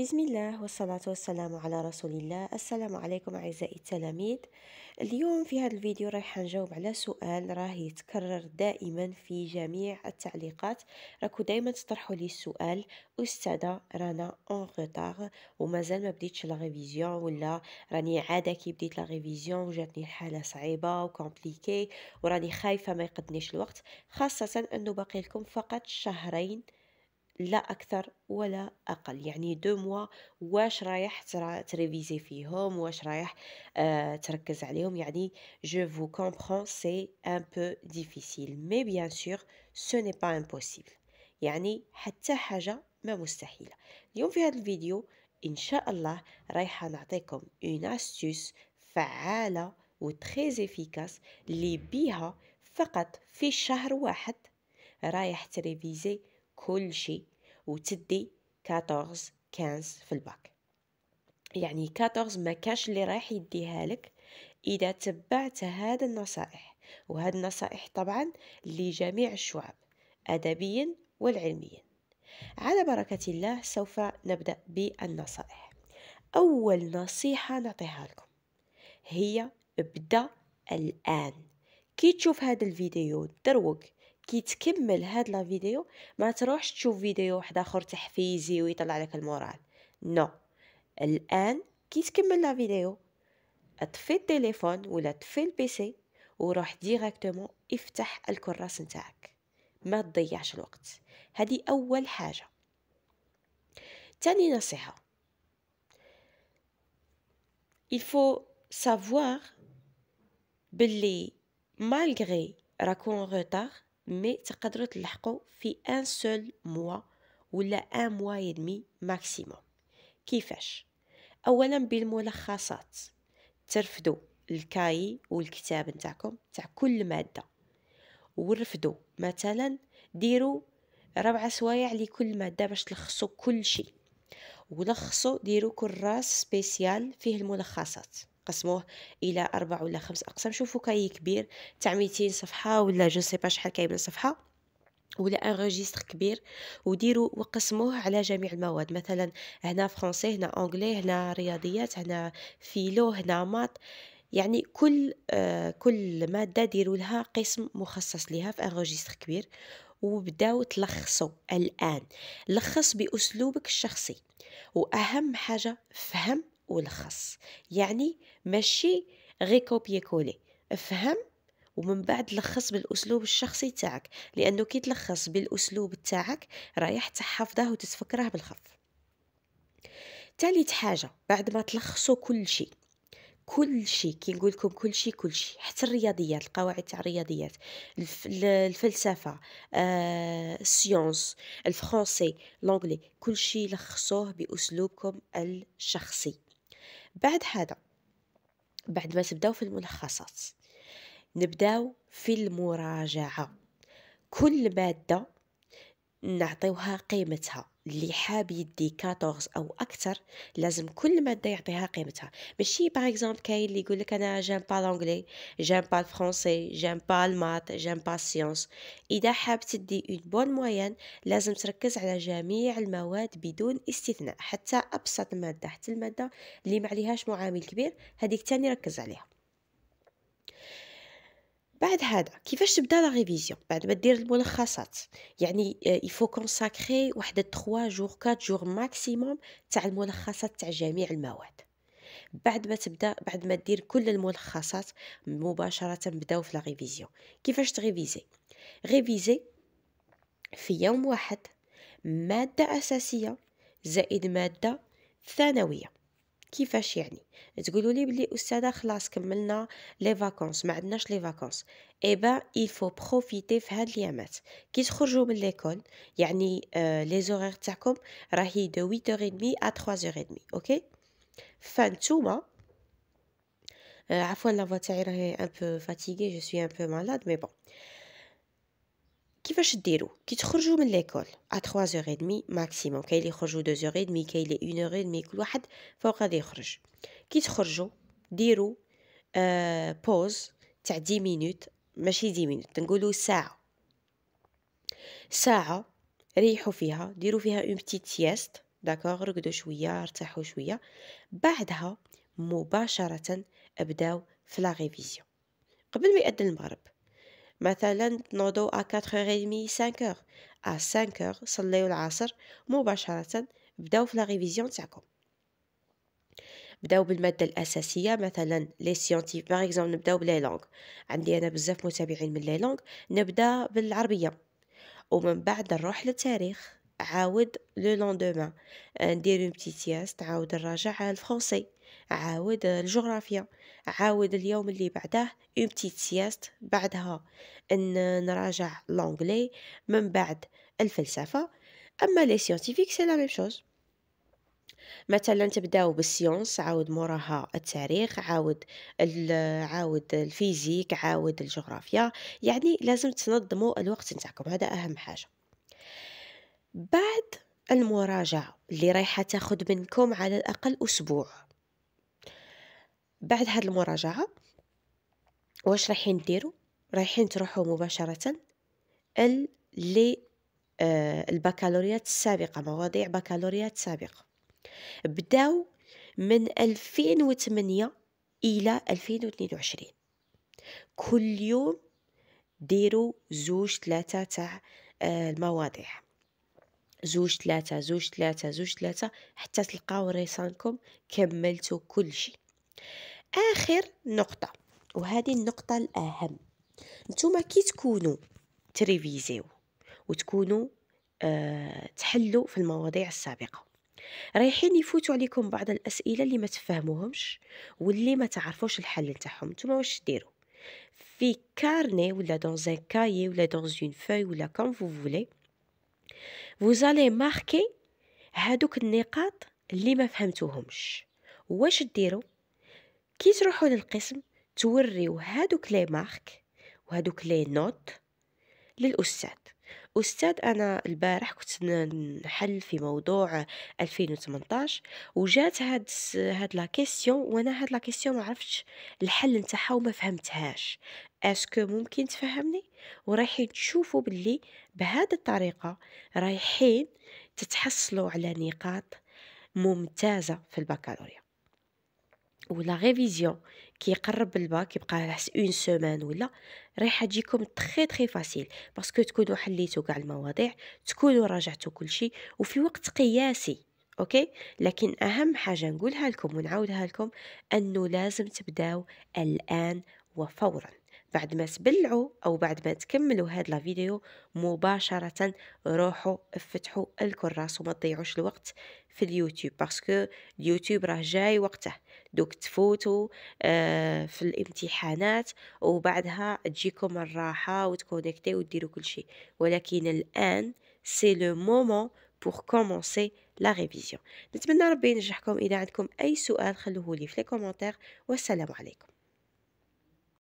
بسم الله والصلاة والسلام على رسول الله السلام عليكم أعزائي التلاميذ اليوم في هذا الفيديو رايح نجاوب على سؤال راه يتكرر دائما في جميع التعليقات راكو دائما تطرحوا لي السؤال أستاذة رانا اون غوتار ومازال ما بديتش لا ولا راني عادة كي بديت لا وجاتني الحالة صعيبة وكومبليكي وراني خايفة ما يقدنيش الوقت خاصة أنه باقي لكم فقط شهرين لا اكثر ولا اقل يعني دو موا واش رايح تريفيزي فيهم واش رايح آه تركز عليهم يعني جو فو كومبرون سي ان بو ديفيسيل مي بيان سور سو ني با امبوسيبل يعني حتى حاجه ما مستحيله اليوم في هذا الفيديو ان شاء الله رايحه نعطيكم اون استوس فعاله وتري افيكاس لي بيها فقط في شهر واحد رايح تريفيزي كل شيء وتدي 14 15 في الباك يعني 14 ما كاش اللي راح يديها لك اذا تبعت هاد النصائح وهاد النصائح طبعا لجميع الشعب ادبيا والعلميا على بركه الله سوف نبدا بالنصائح اول نصيحه نعطيها لكم هي ابدا الان كي تشوف هذا الفيديو دروك كي تكمل هاد لا فيديو ما تروحش تشوف فيديو واحد اخر تحفيزي ويطلع لك المورال نو no. الان كي تكمل لا فيديو اطفي التليفون ولا طفي البيسي وروح ديريكتومون افتح الكراس نتاعك ما تضيعش الوقت هذه اول حاجه تاني نصيحه il faut savoir بلي malgré راكون retard مي تقدروا تلحقوا في ان سول موا ولا ان موا يدمي ماكسيموم كيفاش اولا بالملخصات ترفدوا الكاي والكتاب نتاعكم تاع كل ماده ورفدوا مثلا ديروا ربع سوايع لكل ماده باش تلخصوا كل شيء ولخصوا ديروا كراس سبيسيال فيه الملخصات قسموه الى اربع ولا خمس اقسام شوفوا كاي كبير تاع 200 صفحه ولا جو سي با شحال كاين صفحه ولا ان ريجستر كبير وديروا وقسموه على جميع المواد مثلا هنا فرونسي هنا انجلي هنا رياضيات هنا فيلو هنا مات يعني كل آه كل ماده ديروا لها قسم مخصص لها في ان ريجستر كبير وبداو تلخصوا الان لخص باسلوبك الشخصي واهم حاجه فهم ولخص يعني ماشي غي كوبي كولي افهم ومن بعد لخص بالاسلوب الشخصي تاعك لانه كي تلخص بالاسلوب تاعك رايح تحفظه وتتفكره بالخف ثالث حاجه بعد ما تلخصوا كل شيء كل شيء كي نقول لكم كل شيء كل شيء حتى الرياضيات القواعد تاع الرياضيات الف... الفلسفه آه... السيونس الفرنسي لونغلي كل شيء لخصوه باسلوبكم الشخصي بعد هذا بعد ما تبداو في الملخصات نبداو في المراجعة كل مادة نعطيوها قيمتها اللي حاب يدي 14 او اكثر لازم كل ماده يعطيها قيمتها ماشي باغ اكزومبل كاين اللي يقول لك انا جام با لونغلي جام با الفرونسي جام با المات جام با السيونس اذا حاب تدي اون بون موين لازم تركز على جميع المواد بدون استثناء حتى ابسط ماده حتى الماده اللي ما عليهاش معامل كبير هذيك تاني ركز عليها بعد هذا كيفاش تبدا لا ريفيزيون بعد ما دير الملخصات يعني يفو آه، كونساكري واحد 3 جور 4 جور ماكسيموم تاع الملخصات تاع جميع المواد بعد ما تبدا بعد ما دير كل الملخصات مباشره نبداو في لا ريفيزيون كيفاش تريفيزي ريفيزي في يوم واحد ماده اساسيه زائد ماده ثانويه كيفاش يعني تقولوا لي بلي استاذه خلاص كملنا لي فاكونس ما عندناش لي فاكونس اي با il faut في هاد الايامات كي تخرجوا من ليكول يعني آه لي زورير تاعكم راهي دو 8h30 ا 3h30 اوكي فانتوما آه عفوا لا فوا تاعي راهي ان بو فاتيغي جو سوي ان بو مالاد مي بون كيفاش ديرو كي تخرجوا من ليكول ا 3 اور دمي ماكسيموم كاين اللي يخرجوا 2 اور دمي كاين اللي 1 اور دمي كل واحد فوق غادي يخرج كي تخرجوا ديروا آه بوز تاع 10 مينوت ماشي 10 مينوت نقولوا ساعه ساعه ريحوا فيها ديروا فيها اون بتيت سيست داكوغ رقدوا شويه ارتاحوا شويه بعدها مباشره ابداو في لا قبل ما يأذن المغرب مثلا تنوضو ا 4 h 5h ا 5h صليو العصر مباشره بداو في لا ريفيزيون تاعكم بداو بالمادة الأساسية مثلا لي سيونتيف باغ اكزومبل نبداو بلي لونغ عندي أنا بزاف متابعين من لي لونغ نبدا بالعربية ومن بعد نروح للتاريخ عاود لو لوندومان ندير اون بتيتياس تعاود نراجع على الفرنسي عاود الجغرافيا عاود اليوم اللي بعده اون بتيت سياست بعدها ان نراجع لونجلي من بعد الفلسفه اما لي سيانتيفيك سي لا ميم شوز مثلا تبداو بالسيونس عاود موراها التاريخ عاود عاود الفيزيك عاود الجغرافيا يعني لازم تنظموا الوقت نتاعكم هذا اهم حاجه بعد المراجعه اللي رايحه تاخد منكم على الاقل اسبوع بعد هاد المراجعة واش رايحين ديرو رايحين تروحوا مباشرة لي آه البكالوريات السابقة مواضيع بكالوريات سابقة بداو من 2008 إلى 2022 كل يوم ديروا زوج ثلاثة تاع آه المواضيع زوج ثلاثة زوج ثلاثة زوج ثلاثة حتى تلقاو ريسانكم كملتوا كل شيء آخر نقطة وهذه النقطة الأهم نتوما كي تكونوا تريفيزيو وتكونوا أه تحلوا في المواضيع السابقة رايحين يفوتوا عليكم بعض الأسئلة اللي ما تفهموهمش واللي ما تعرفوش الحل نتاعهم نتوما واش ديروا في كارني ولا دون ان كايي ولا دون اون فوي ولا كوم فو فولي vous allez هادوك النقاط اللي ما فهمتوهمش واش ديروا كي تروحوا للقسم توريو هادوك لي مارك وهادوك لي نوت للاستاذ استاذ انا البارح كنت نحل في موضوع 2018 وجات هاد هاد لا كيسيون وانا هاد لا كيسيون ما عرفتش الحل نتاعها وما فهمتهاش اسكو ممكن تفهمني ورايحين تشوفوا باللي بهاد الطريقه رايحين تتحصلوا على نقاط ممتازه في البكالوريا ولا ريفيزيون كيقرب الباك يبقى لحس اون سومان ولا راح تجيكم تخي تخي فاسيل باسكو تكونوا حليتوا كاع المواضيع تكونوا راجعتوا كلشي وفي وقت قياسي اوكي لكن اهم حاجه نقولها لكم ونعاودها لكم انه لازم تبداو الان وفورا بعد ما تبلعوا او بعد ما تكملوا هاد لا فيديو مباشره روحوا افتحوا الكراس وما تضيعوش الوقت في اليوتيوب باسكو اليوتيوب راه جاي وقته دوك تفوتوا آه، في الامتحانات وبعدها تجيكم الراحه وتكونكتي وديروا كل شيء ولكن الان سي لو مومون بور كومونسي لا ريفيزيون نتمنى ربي ينجحكم اذا عندكم اي سؤال خلوه لي في لي كومونتير والسلام عليكم